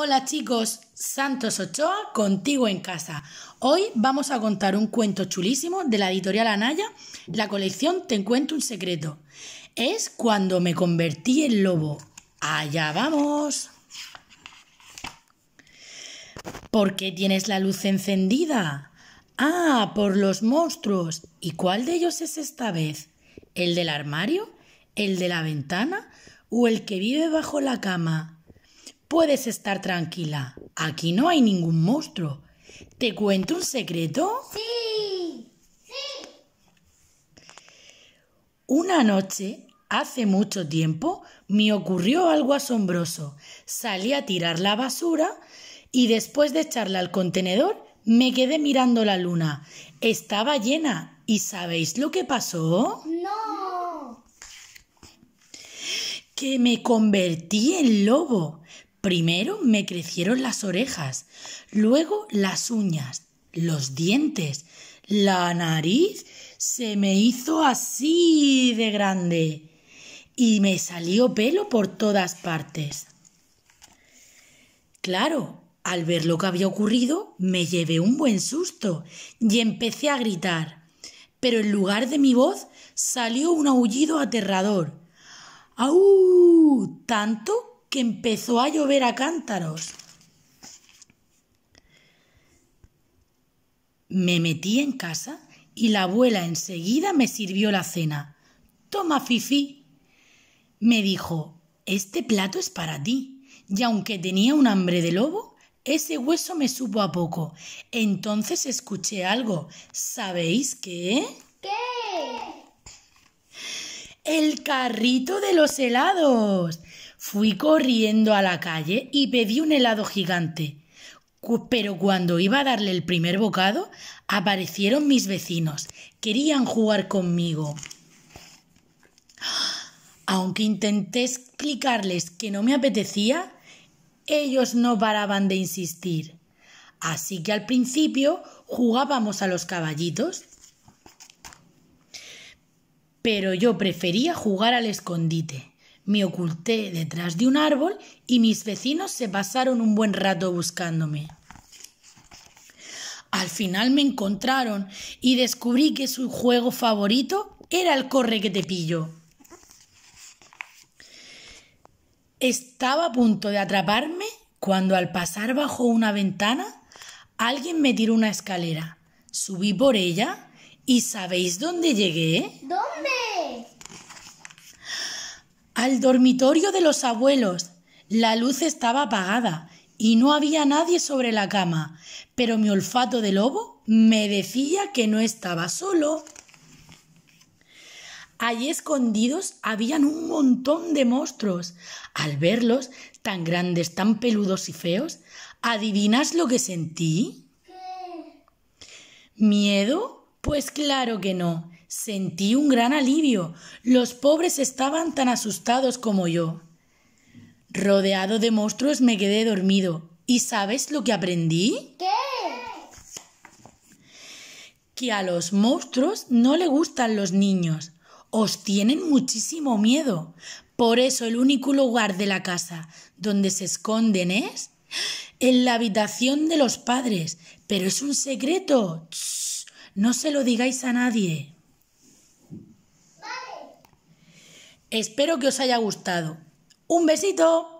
Hola chicos, Santos Ochoa contigo en casa. Hoy vamos a contar un cuento chulísimo de la editorial Anaya, la colección Te encuentro un secreto. Es cuando me convertí en lobo. Allá vamos. ¿Por qué tienes la luz encendida? Ah, por los monstruos. ¿Y cuál de ellos es esta vez? ¿El del armario? ¿El de la ventana? ¿O el que vive bajo la cama? Puedes estar tranquila. Aquí no hay ningún monstruo. ¿Te cuento un secreto? Sí. Sí. Una noche, hace mucho tiempo, me ocurrió algo asombroso. Salí a tirar la basura y después de echarla al contenedor, me quedé mirando la luna. Estaba llena. ¿Y sabéis lo que pasó? No. Que me convertí en lobo. Primero me crecieron las orejas, luego las uñas, los dientes, la nariz se me hizo así de grande y me salió pelo por todas partes. Claro, al ver lo que había ocurrido, me llevé un buen susto y empecé a gritar. Pero en lugar de mi voz salió un aullido aterrador. ¡Au! Tanto que empezó a llover a cántaros. Me metí en casa y la abuela enseguida me sirvió la cena. Toma, Fifi. Me dijo, este plato es para ti. Y aunque tenía un hambre de lobo, ese hueso me supo a poco. Entonces escuché algo. ¿Sabéis qué? ¿Qué? El carrito de los helados. Fui corriendo a la calle y pedí un helado gigante. Pero cuando iba a darle el primer bocado, aparecieron mis vecinos. Querían jugar conmigo. Aunque intenté explicarles que no me apetecía, ellos no paraban de insistir. Así que al principio jugábamos a los caballitos. Pero yo prefería jugar al escondite. Me oculté detrás de un árbol y mis vecinos se pasaron un buen rato buscándome. Al final me encontraron y descubrí que su juego favorito era el corre que te pillo. Estaba a punto de atraparme cuando al pasar bajo una ventana alguien me tiró una escalera. Subí por ella y ¿sabéis dónde llegué? ¿Dónde? Al dormitorio de los abuelos. La luz estaba apagada y no había nadie sobre la cama, pero mi olfato de lobo me decía que no estaba solo. Allí escondidos habían un montón de monstruos. Al verlos, tan grandes, tan peludos y feos, ¿adivinas lo que sentí? ¿Miedo? Pues claro que no. Sentí un gran alivio. Los pobres estaban tan asustados como yo. Rodeado de monstruos me quedé dormido. ¿Y sabes lo que aprendí? ¿Qué? Que a los monstruos no le gustan los niños. Os tienen muchísimo miedo. Por eso el único lugar de la casa donde se esconden es en la habitación de los padres. Pero es un secreto. no se lo digáis a nadie. Espero que os haya gustado. ¡Un besito!